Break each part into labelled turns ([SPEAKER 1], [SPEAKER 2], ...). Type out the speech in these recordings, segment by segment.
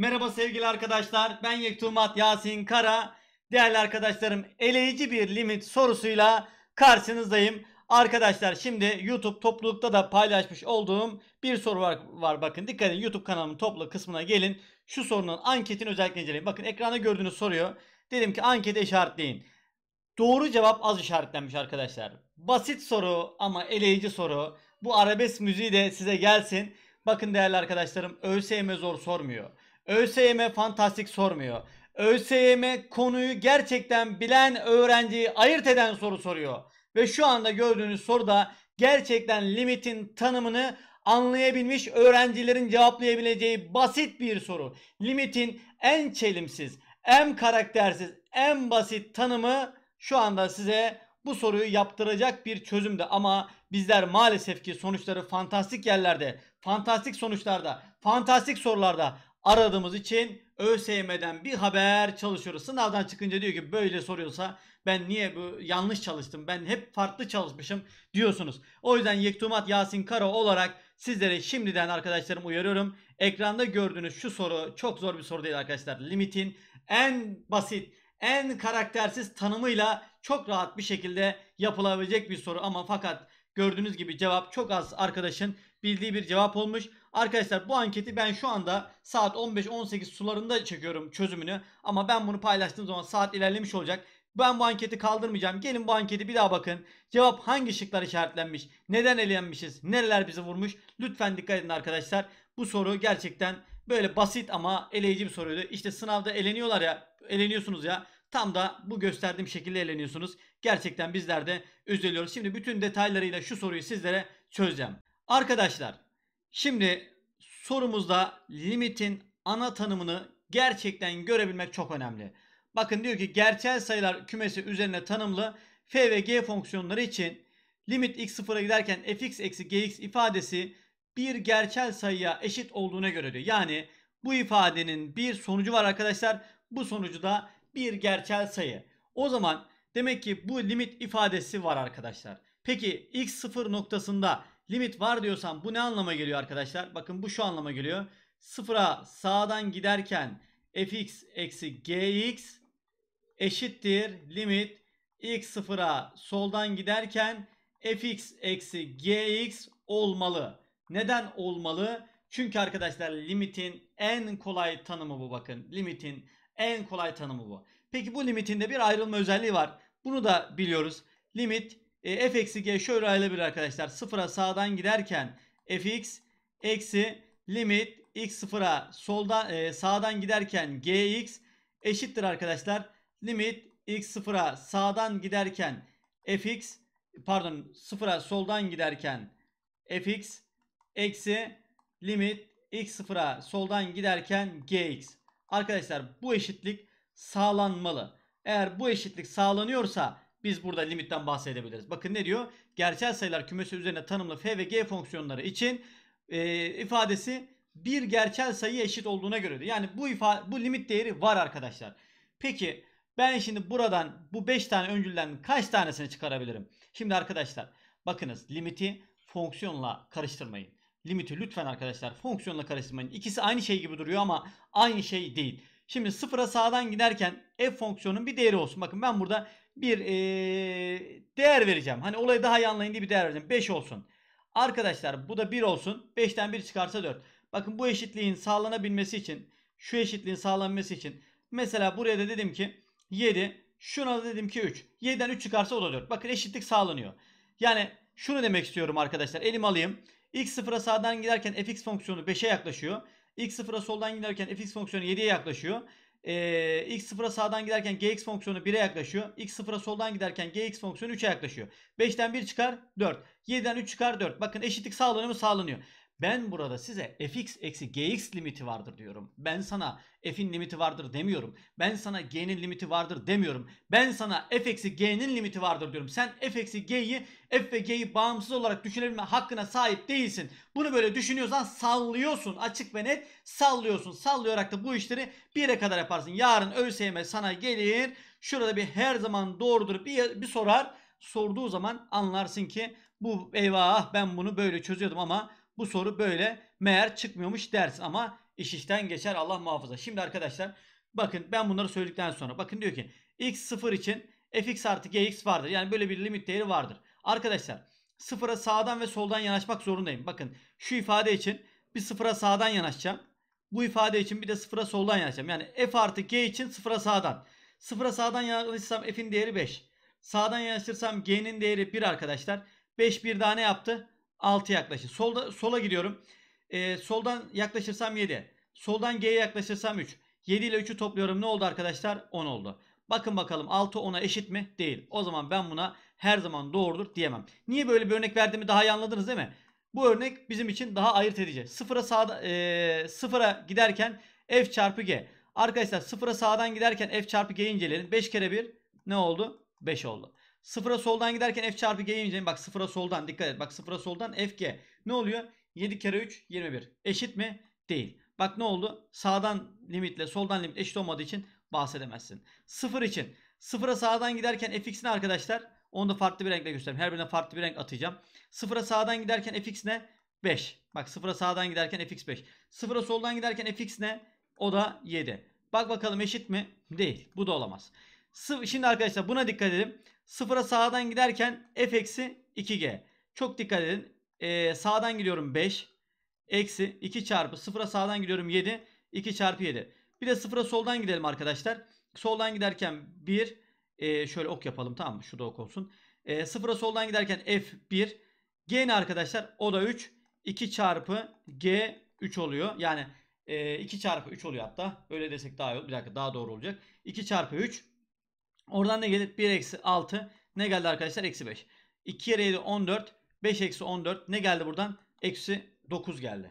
[SPEAKER 1] Merhaba sevgili arkadaşlar. Ben Yektumat Yasin Kara. Değerli arkadaşlarım eleyici bir limit sorusuyla karşınızdayım. Arkadaşlar şimdi YouTube toplulukta da paylaşmış olduğum bir soru var, var. Bakın dikkat edin YouTube kanalımın topluluk kısmına gelin. Şu sorunun anketini özellikle inceleyin. Bakın ekranda gördüğünüz soruyor. Dedim ki ankete işaretleyin. Doğru cevap az işaretlenmiş arkadaşlar. Basit soru ama eleyici soru. Bu arabesk müziği de size gelsin. Bakın değerli arkadaşlarım ÖSYM zor sormuyor. ÖSYM fantastik sormuyor. ÖSYM konuyu gerçekten bilen öğrenciyi ayırt eden soru soruyor. Ve şu anda gördüğünüz soruda gerçekten limitin tanımını anlayabilmiş öğrencilerin cevaplayabileceği basit bir soru. Limitin en çelimsiz, en karaktersiz, en basit tanımı şu anda size bu soruyu yaptıracak bir çözümde ama bizler maalesef ki sonuçları fantastik yerlerde, fantastik sonuçlarda, fantastik sorularda aradığımız için ÖSYM'den bir haber çalışıyoruz. Sınavdan çıkınca diyor ki böyle soruyorsa ben niye bu yanlış çalıştım? Ben hep farklı çalışmışım diyorsunuz. O yüzden Yektumat Yasin Kara olarak sizlere şimdiden arkadaşlarım uyarıyorum. Ekranda gördüğünüz şu soru çok zor bir soru değil arkadaşlar. Limitin en basit, en karaktersiz tanımıyla çok rahat bir şekilde yapılabilecek bir soru ama fakat gördüğünüz gibi cevap çok az arkadaşın bildiği bir cevap olmuş. Arkadaşlar bu anketi ben şu anda saat 15-18 sularında çekiyorum çözümünü. Ama ben bunu paylaştığım zaman saat ilerlemiş olacak. Ben bu anketi kaldırmayacağım. Gelin bu anketi bir daha bakın. Cevap hangi şıklar işaretlenmiş? Neden elenmişiz? Neler bizi vurmuş? Lütfen dikkat edin arkadaşlar. Bu soru gerçekten böyle basit ama eleyici bir soruydu. İşte sınavda eleniyorlar ya, eleniyorsunuz ya. Tam da bu gösterdiğim şekilde eleniyorsunuz. Gerçekten bizler de üzülüyoruz. Şimdi bütün detaylarıyla şu soruyu sizlere çözeceğim. Arkadaşlar Şimdi sorumuzda limitin ana tanımını gerçekten görebilmek çok önemli. Bakın diyor ki gerçel sayılar kümesi üzerine tanımlı f ve g fonksiyonları için limit x sıfıra giderken fx eksi gx ifadesi bir gerçel sayıya eşit olduğuna göre diyor. Yani bu ifadenin bir sonucu var arkadaşlar. Bu sonucu da bir gerçel sayı. O zaman demek ki bu limit ifadesi var arkadaşlar. Peki x sıfır noktasında Limit var diyorsam bu ne anlama geliyor arkadaşlar? Bakın bu şu anlama geliyor. Sıfıra sağdan giderken fx eksi gx eşittir limit x sıfıra soldan giderken fx eksi gx olmalı. Neden olmalı? Çünkü arkadaşlar limitin en kolay tanımı bu bakın. Limitin en kolay tanımı bu. Peki bu limitin de bir ayrılma özelliği var. Bunu da biliyoruz. Limit e, f eksi g şöyle bir arkadaşlar. Sıfıra sağdan giderken fx eksi limit x sıfıra solda e, sağdan giderken gx eşittir arkadaşlar. Limit x sıfıra sağdan giderken fx pardon sıfıra soldan giderken fx eksi limit x sıfıra soldan giderken gx. Arkadaşlar bu eşitlik sağlanmalı. Eğer bu eşitlik sağlanıyorsa biz burada limitten bahsedebiliriz. Bakın ne diyor? Gerçel sayılar kümesi üzerine tanımlı f ve g fonksiyonları için e, ifadesi bir gerçel sayı eşit olduğuna göre. Yani bu ifade, bu limit değeri var arkadaşlar. Peki ben şimdi buradan bu 5 tane öncülden kaç tanesini çıkarabilirim? Şimdi arkadaşlar bakınız limiti fonksiyonla karıştırmayın. Limiti lütfen arkadaşlar fonksiyonla karıştırmayın. İkisi aynı şey gibi duruyor ama aynı şey değil. Şimdi sıfıra sağdan giderken f fonksiyonun bir değeri olsun. Bakın ben burada bir e, değer vereceğim. Hani olayı daha iyi anlayın diye bir değer vereceğim. 5 olsun. Arkadaşlar bu da 1 olsun. 5'ten 1 çıkarsa 4. Bakın bu eşitliğin sağlanabilmesi için şu eşitliğin sağlanması için mesela buraya da dedim ki 7 şuna da dedim ki 3. 7'den 3 çıkarsa o da 4. Bakın eşitlik sağlanıyor. Yani şunu demek istiyorum arkadaşlar. Elim alayım. X sıfıra sağdan giderken fx fonksiyonu 5'e yaklaşıyor. X sıfıra soldan giderken fx fonksiyonu 7'ye yaklaşıyor e, x0'a sağdan giderken gx fonksiyonu 1'e yaklaşıyor. x0'a soldan giderken gx fonksiyonu 3'e yaklaşıyor. 5'ten 1 çıkar 4. 7'den 3 çıkar 4. Bakın eşitlik sağlanıyor mu? Sağlanıyor. Ben burada size fx eksi gx limiti vardır diyorum. Ben sana f'in limiti vardır demiyorum. Ben sana g'nin limiti vardır demiyorum. Ben sana f eksi g'nin limiti vardır diyorum. Sen f eksi g'yi f ve g'yi bağımsız olarak düşünebilme hakkına sahip değilsin. Bunu böyle düşünüyorsan sallıyorsun. Açık ve net sallıyorsun. Sallayarak da bu işleri bir yere kadar yaparsın. Yarın ÖSYM sana gelir. Şurada bir her zaman doğrudur bir, bir sorar. Sorduğu zaman anlarsın ki bu eyvah ben bunu böyle çözüyordum ama bu soru böyle meğer çıkmıyormuş dersin ama iş işten geçer Allah muhafaza. Şimdi arkadaşlar bakın ben bunları söyledikten sonra bakın diyor ki x0 için fx artı gx vardır. Yani böyle bir limit değeri vardır. Arkadaşlar sıfıra sağdan ve soldan yanaşmak zorundayım. Bakın şu ifade için bir sıfıra sağdan yanaşacağım. Bu ifade için bir de sıfıra soldan yanaşacağım. Yani f artı g için sıfıra sağdan. Sıfıra sağdan yanaşırsam f'in değeri 5. Sağdan yanaşırsam g'nin değeri 1 arkadaşlar. 5 bir daha ne yaptı? 6 yaklaşın. Solda, sola gidiyorum. Ee, soldan yaklaşırsam 7. Soldan G'ye yaklaşırsam 3. 7 ile 3'ü topluyorum. Ne oldu arkadaşlar? 10 oldu. Bakın bakalım 6 10'a eşit mi? Değil. O zaman ben buna her zaman doğrudur diyemem. Niye böyle bir örnek verdiğimi daha iyi anladınız değil mi? Bu örnek bizim için daha ayırt edici. Sıfıra, sağda, e, sıfıra giderken f çarpı g. Arkadaşlar sıfıra sağdan giderken f çarpı g inceleyelim. 5 kere 1 ne oldu? 5 oldu. Sıfıra soldan giderken f çarpı g yemeyeceğim. Bak sıfıra soldan dikkat et. Bak sıfıra soldan f g. Ne oluyor? 7 kere 3 21. Eşit mi? Değil. Bak ne oldu? Sağdan limitle soldan limit eşit olmadığı için bahsedemezsin. Sıfır için. Sıfıra sağdan giderken f fx'ini arkadaşlar onu da farklı bir renkle göstereyim. Her birine farklı bir renk atacağım. Sıfıra sağdan giderken fx ne? 5. Bak sıfıra sağdan giderken fx 5. Sıfıra soldan giderken fx ne? O da 7. Bak bakalım eşit mi? Değil. Bu da olamaz. Şimdi arkadaşlar buna dikkat edin. Sıfıra sağdan giderken f eksi 2g. Çok dikkat edin. Ee, sağdan gidiyorum 5. Eksi 2 çarpı. Sıfıra sağdan gidiyorum 7. 2 çarpı 7. Bir de sıfıra soldan gidelim arkadaşlar. Soldan giderken 1. E, ee, şöyle ok yapalım tamam mı? Şurada ok olsun. E, sıfıra soldan giderken f1. G ne arkadaşlar? O da 3. 2 çarpı g 3 oluyor. Yani e, 2 çarpı 3 oluyor hatta. Öyle desek daha iyi olur. Bir dakika daha doğru olacak. 2 çarpı 3 Oradan ne gelir? 1 eksi 6. Ne geldi arkadaşlar? Eksi 5. 2 kere 7 14. 5 eksi 14. Ne geldi buradan? Eksi 9 geldi.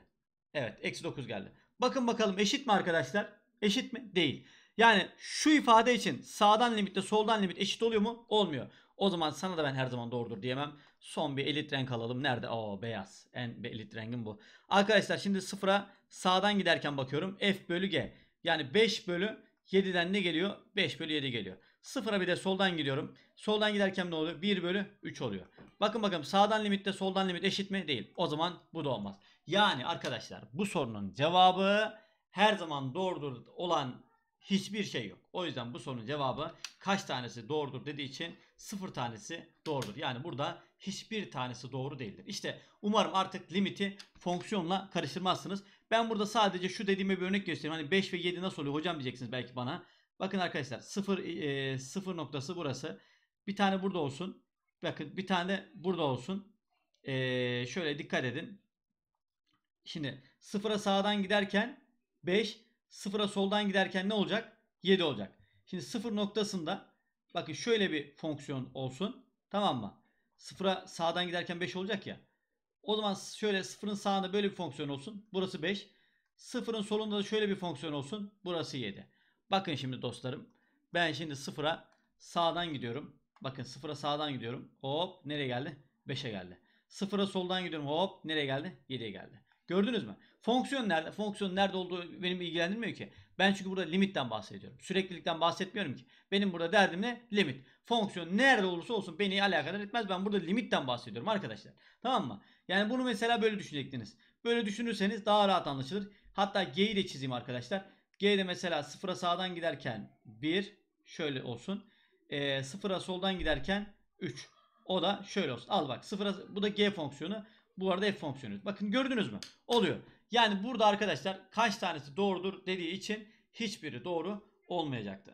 [SPEAKER 1] Evet. Eksi 9 geldi. Bakın bakalım eşit mi arkadaşlar? Eşit mi? Değil. Yani şu ifade için sağdan limitle soldan limit eşit oluyor mu? Olmuyor. O zaman sana da ben her zaman doğrudur diyemem. Son bir elit renk alalım. Nerede? Oo beyaz. En elit rengim bu. Arkadaşlar şimdi sıfıra sağdan giderken bakıyorum. F bölü G. Yani 5 bölü 7'den ne geliyor? 5 bölü 7 geliyor. Sıfıra bir de soldan gidiyorum. Soldan giderken ne oluyor? 1 bölü 3 oluyor. Bakın bakalım sağdan limitte soldan limit eşit mi? Değil. O zaman bu da olmaz. Yani arkadaşlar bu sorunun cevabı her zaman doğrudur olan hiçbir şey yok. O yüzden bu sorunun cevabı kaç tanesi doğrudur dediği için sıfır tanesi doğrudur. Yani burada hiçbir tanesi doğru değildir. İşte umarım artık limiti fonksiyonla karıştırmazsınız. Ben burada sadece şu dediğime bir örnek göstereyim. Hani 5 ve 7 nasıl oluyor hocam diyeceksiniz belki bana. Bakın arkadaşlar 0 e, 0 noktası burası. Bir tane burada olsun. Bakın bir tane burada olsun. E, şöyle dikkat edin. Şimdi 0'a sağdan giderken 5, 0'a soldan giderken ne olacak? 7 olacak. Şimdi 0 noktasında bakın şöyle bir fonksiyon olsun. Tamam mı? 0'a sağdan giderken 5 olacak ya. O zaman şöyle 0'ın sağında böyle bir fonksiyon olsun. Burası 5. 0'ın solunda da şöyle bir fonksiyon olsun. Burası 7. Bakın şimdi dostlarım. Ben şimdi sıfıra sağdan gidiyorum. Bakın sıfıra sağdan gidiyorum. Hop nereye geldi? 5'e geldi. Sıfıra soldan gidiyorum. Hop nereye geldi? 7'ye geldi. Gördünüz mü? Fonksiyon nerede? Fonksiyon nerede olduğu benim ilgilendirmiyor ki. Ben çünkü burada limitten bahsediyorum. Süreklilikten bahsetmiyorum ki. Benim burada derdim ne? Limit. Fonksiyon nerede olursa olsun beni alakadar etmez. Ben burada limitten bahsediyorum arkadaşlar. Tamam mı? Yani bunu mesela böyle düşünecektiniz. Böyle düşünürseniz daha rahat anlaşılır. Hatta G ile çizeyim arkadaşlar. G'de mesela sıfıra sağdan giderken 1 şöyle olsun. E, sıfıra soldan giderken 3. O da şöyle olsun. Al bak sıfıra bu da G fonksiyonu. Bu arada F fonksiyonu. Bakın gördünüz mü? Oluyor. Yani burada arkadaşlar kaç tanesi doğrudur dediği için hiçbiri doğru olmayacaktı.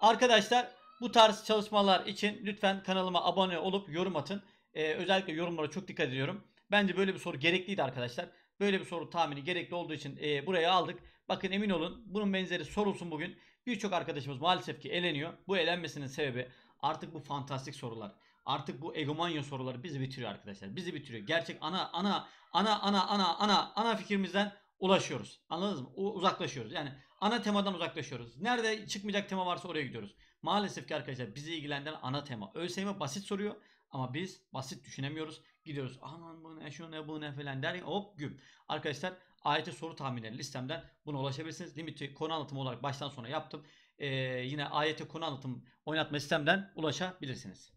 [SPEAKER 1] Arkadaşlar bu tarz çalışmalar için lütfen kanalıma abone olup yorum atın. Ee, özellikle yorumlara çok dikkat ediyorum. Bence böyle bir soru gerekliydi arkadaşlar. Böyle bir soru tahmini gerekli olduğu için e, buraya aldık. Bakın emin olun bunun benzeri sorulsun bugün. Birçok arkadaşımız maalesef ki eleniyor. Bu elenmesinin sebebi artık bu fantastik sorular. Artık bu egomanya soruları bizi bitiriyor arkadaşlar. Bizi bitiriyor. Gerçek ana ana ana ana ana ana ana fikrimizden ulaşıyoruz. Anladınız mı? Uzaklaşıyoruz. Yani ana temadan uzaklaşıyoruz. Nerede çıkmayacak tema varsa oraya gidiyoruz. Maalesef ki arkadaşlar bizi ilgilendiren ana tema. ÖSYM basit soruyor. Ama biz basit düşünemiyoruz. Gidiyoruz aman bu ne şu ne bu ne falan der hop güm. Arkadaşlar ayete soru tahminleri listemden buna ulaşabilirsiniz. Limiti konu anlatımı olarak baştan sona yaptım. Ee, yine ayete konu anlatım oynatma sistemden ulaşabilirsiniz.